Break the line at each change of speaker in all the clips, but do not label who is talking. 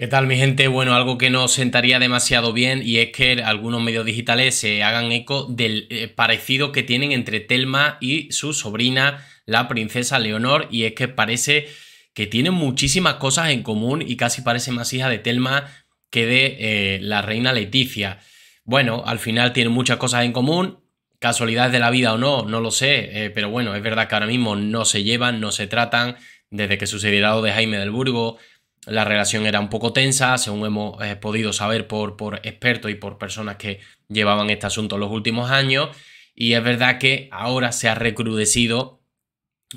¿Qué tal mi gente? Bueno, algo que no sentaría demasiado bien y es que algunos medios digitales se hagan eco del eh, parecido que tienen entre Telma y su sobrina, la princesa Leonor, y es que parece que tienen muchísimas cosas en común y casi parece más hija de Telma que de eh, la reina Leticia. Bueno, al final tienen muchas cosas en común, casualidades de la vida o no, no lo sé, eh, pero bueno, es verdad que ahora mismo no se llevan, no se tratan desde que el lo de Jaime del Burgo, la relación era un poco tensa, según hemos eh, podido saber por, por expertos y por personas que llevaban este asunto los últimos años. Y es verdad que ahora se ha recrudecido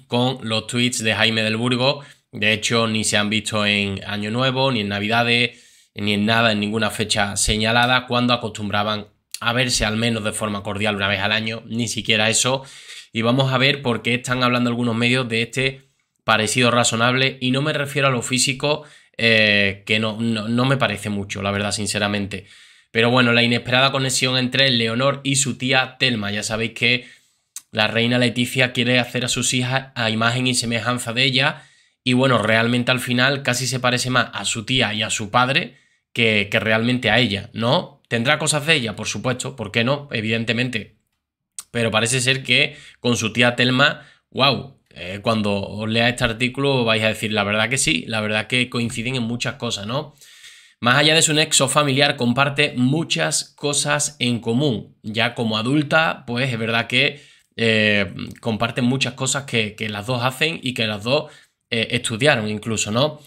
con los tweets de Jaime del Burgo. De hecho, ni se han visto en Año Nuevo, ni en Navidades, ni en nada, en ninguna fecha señalada, cuando acostumbraban a verse al menos de forma cordial una vez al año, ni siquiera eso. Y vamos a ver por qué están hablando algunos medios de este parecido razonable, y no me refiero a lo físico, eh, que no, no, me parece mucho, la verdad, sinceramente. Pero bueno, la inesperada conexión entre Leonor y su tía Telma. Ya sabéis que la reina Leticia quiere hacer a sus hijas a imagen y semejanza de ella. Y bueno, realmente al final casi se parece más a su tía y a su padre que, que realmente a ella, ¿no? Tendrá cosas de ella, por supuesto, ¿por qué no? Evidentemente. Pero parece ser que con su tía Telma, wow, eh, cuando os lea este artículo vais a decir, la verdad que sí, la verdad que coinciden en muchas cosas, ¿no? Más allá de su nexo familiar, comparte muchas cosas en común. Ya como adulta, pues es verdad que eh, comparten muchas cosas que, las dos hacen y que las dos eh, estudiaron incluso, ¿no?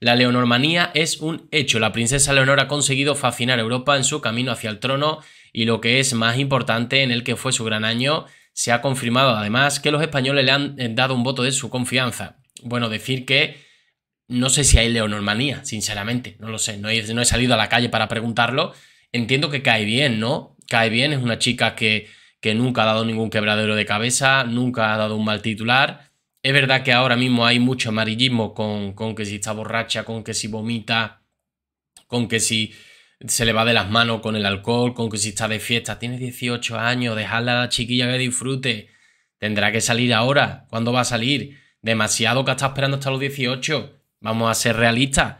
La leonormanía es un hecho. La princesa Leonor ha conseguido fascinar a Europa en su camino hacia el trono y lo que es más importante en el que fue su gran año se ha confirmado además que los españoles le han eh, dado un voto de su confianza. Bueno, decir que no sé si hay leonormanía, sinceramente, no lo sé, no he, salido a la calle para preguntarlo. Entiendo que cae bien, ¿no? Cae bien, es una chica que, que nunca ha dado ningún quebradero de cabeza, nunca ha dado un mal titular. Es verdad que ahora mismo hay mucho amarillismo con, con que si está borracha, con que si vomita, con que si se le va de las manos con el alcohol, con que si está de fiesta, tiene 18 años, dejarla a la chiquilla que disfrute, tendrá que salir ahora, ¿cuándo va a salir? Demasiado que está esperando hasta los 18, vamos a ser realistas,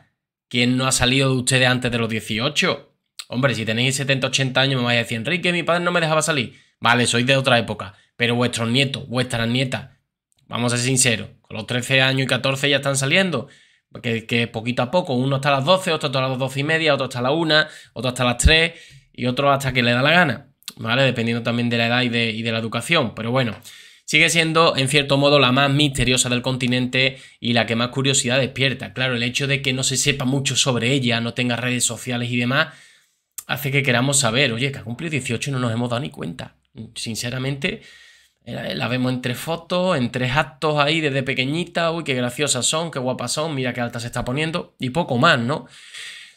¿quién no ha salido de ustedes antes de los 18? Hombre, si tenéis 70, 80 años me vais a decir, Enrique, mi padre no me dejaba salir. Vale, sois de otra época, pero vuestros nietos, vuestras nietas, vamos a ser sinceros, con los 13 años y 14 ya están saliendo que, poquito a poco, uno hasta las 12, otro hasta las 12 y media, otro hasta la 1, otro hasta las 3 y otro hasta que le da la gana, ¿vale? Dependiendo también de la edad y de, y de la educación, pero bueno, sigue siendo en cierto modo la más misteriosa del continente y la que más curiosidad despierta. Claro, el hecho de que no se sepa mucho sobre ella, no tenga redes sociales y demás, hace que queramos saber, oye, que ha cumplido 18 y no nos hemos dado ni cuenta. Sinceramente, la vemos entre fotos, en tres actos ahí desde pequeñita, uy, qué graciosas son, qué guapas son, mira qué alta se está poniendo, y poco más, ¿no?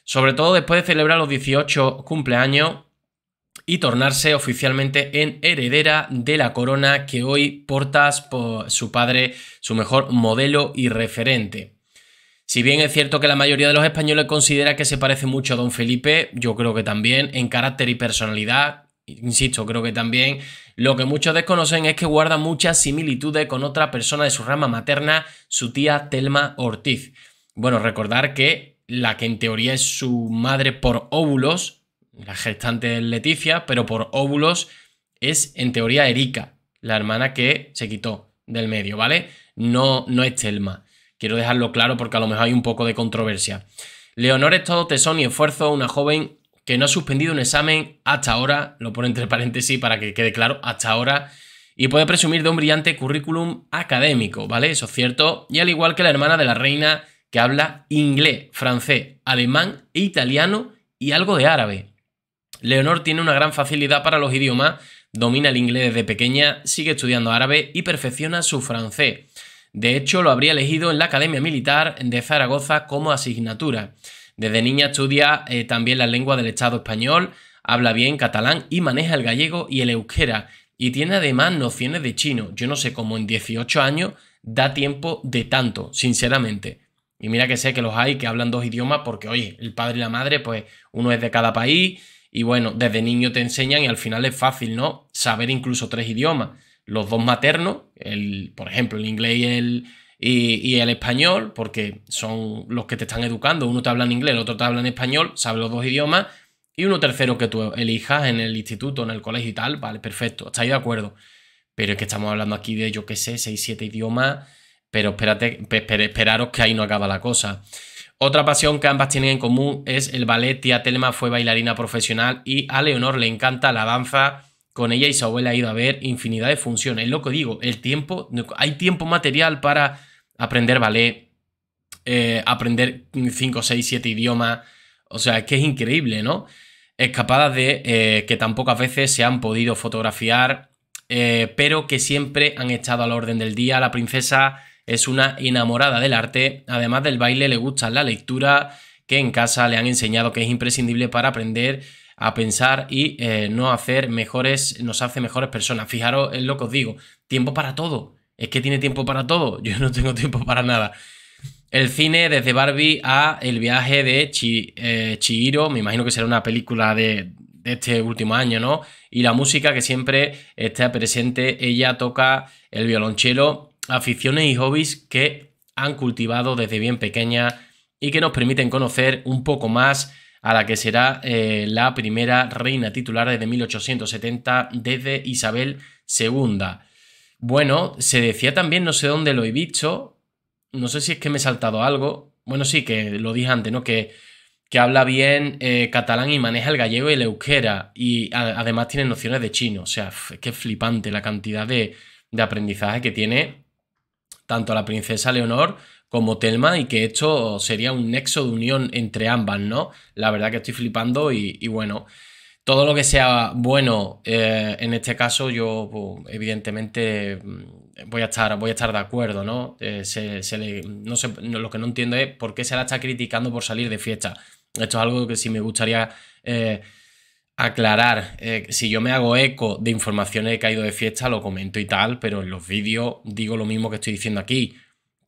Sobre todo después de celebrar los 18 cumpleaños y tornarse oficialmente en heredera de la corona que hoy portas por su padre, su mejor modelo y referente. Si bien es cierto que la mayoría de los españoles considera que se parece mucho a don Felipe, yo creo que también en carácter y personalidad, Insisto, creo que también lo que muchos desconocen es que guarda muchas similitudes con otra persona de su rama materna, su tía Telma Ortiz. Bueno, recordar que la que en teoría es su madre por óvulos, la gestante es Leticia, pero por óvulos es en teoría Erika, la hermana que se quitó del medio, ¿vale? No, no es Telma. Quiero dejarlo claro porque a lo mejor hay un poco de controversia. Leonor es todo tesón y esfuerzo, una joven que no ha suspendido un examen hasta ahora, lo pone entre paréntesis para que quede claro, hasta ahora, y puede presumir de un brillante currículum académico, ¿vale? Eso es cierto, y al igual que la hermana de la reina que habla inglés, francés, alemán e italiano y algo de árabe. Leonor tiene una gran facilidad para los idiomas, domina el inglés desde pequeña, sigue estudiando árabe y perfecciona su francés. De hecho, lo habría elegido en la Academia Militar de Zaragoza como asignatura. Desde niña estudia eh, también la lengua del Estado español, habla bien catalán y maneja el gallego y el euskera. Y tiene además nociones de chino. Yo no sé cómo en 18 años da tiempo de tanto, sinceramente. Y mira que sé que los hay que hablan dos idiomas porque, oye, el padre y la madre, pues uno es de cada país. Y bueno, desde niño te enseñan y al final es fácil, ¿no? Saber incluso tres idiomas. Los dos maternos, el, por ejemplo, el inglés y el, y, el español, porque son los que te están educando. Uno te habla en inglés, el otro te habla en español, Sabes los dos idiomas, y uno tercero que tú elijas en el instituto, en el colegio y tal, vale, perfecto, estáis de acuerdo. Pero es que estamos hablando aquí de, yo qué sé, seis, siete idiomas, pero espérate, esperaros que ahí no acaba la cosa. Otra pasión que ambas tienen en común es el ballet. Tía Telma fue bailarina profesional y a Leonor le encanta la danza. Con ella y su abuela ha ido a ver infinidad de funciones. Es lo que digo, el tiempo, hay tiempo material para aprender ballet, eh, aprender 5, 6, 7 idiomas. O sea, es que es increíble, ¿no? Escapadas de eh, que tan pocas veces se han podido fotografiar, eh, pero que siempre han estado al orden del día. La princesa es una enamorada del arte, además del baile le gusta la lectura, que en casa le han enseñado que es imprescindible para aprender a pensar y no hacer mejores, nos hace mejores personas. Fijaros en lo que os digo, tiempo para todo. Es que tiene tiempo para todo. Yo no tengo tiempo para nada. El cine desde Barbie a El viaje de eh, Chihiro, me imagino que será una película de, este último año, ¿no? Y la música que siempre está presente, ella toca el violonchelo, aficiones y hobbies que han cultivado desde bien pequeña y que nos permiten conocer un poco más a la que será eh, la primera reina titular desde 1870 desde Isabel II. Bueno, se decía también, no sé dónde lo he dicho, no sé si es que me he saltado algo, bueno, sí, que lo dije antes, ¿no? Que, que habla bien eh, catalán y maneja el gallego y el euskera, y además tiene nociones de chino, o sea, es que flipante la cantidad de, aprendizaje que tiene tanto la princesa Leonor como Telma y que esto sería un nexo de unión entre ambas, ¿no? La verdad que estoy flipando y bueno, todo lo que sea bueno, eh, en este caso, yo pues, evidentemente mm, voy a estar, voy a estar de acuerdo, ¿no? Eh, se, le, no lo que no entiendo es por qué se la está criticando por salir de fiesta. Esto es algo que sí me gustaría eh, aclarar. si yo me hago eco de informaciones que ha ido de fiesta, lo comento y tal, pero en los vídeos digo lo mismo que estoy diciendo aquí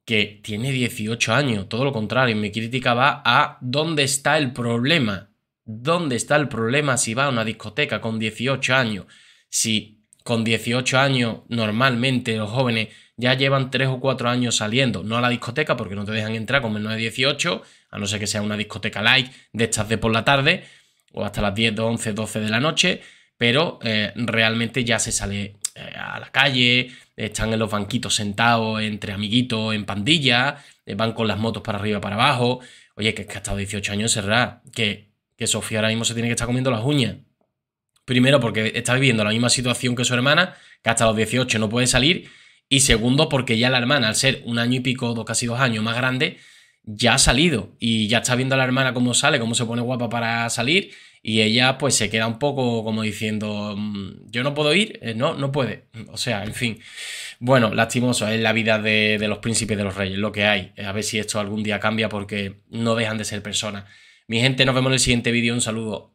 que tiene 18 años, todo lo contrario, mi crítica va a dónde está el problema, ¿Dónde está el problema si va a una discoteca con 18 años? Si con 18 años normalmente los jóvenes ya llevan 3 o 4 años saliendo, no a la discoteca porque no te dejan entrar con menos de 18, a no ser que sea una discoteca like de estas de por la tarde o hasta las 10, 11, 12 de la noche, pero eh, realmente ya se sale eh, a la calle, están en los banquitos sentados entre amiguitos, en pandilla, eh, van con las motos para arriba, para abajo. Oye, que es que hasta 18 años cerrar, que Sofía ahora mismo se tiene que estar comiendo las uñas. Primero, porque está viviendo la misma situación que su hermana, que hasta los 18 no puede salir. Y segundo, porque ya la hermana, al ser un año y pico, dos, casi dos años más grande, ya ha salido y ya está viendo a la hermana cómo sale, cómo se pone guapa para salir. Y ella, pues, se queda un poco como diciendo: mm, Yo no puedo ir, eh, no, no puede. O sea, en fin. Bueno, lastimoso, es la vida de, de los príncipes de los reyes, lo que hay. A ver si esto algún día cambia porque no dejan de ser personas. Mi gente, nos vemos en el siguiente vídeo. Un saludo.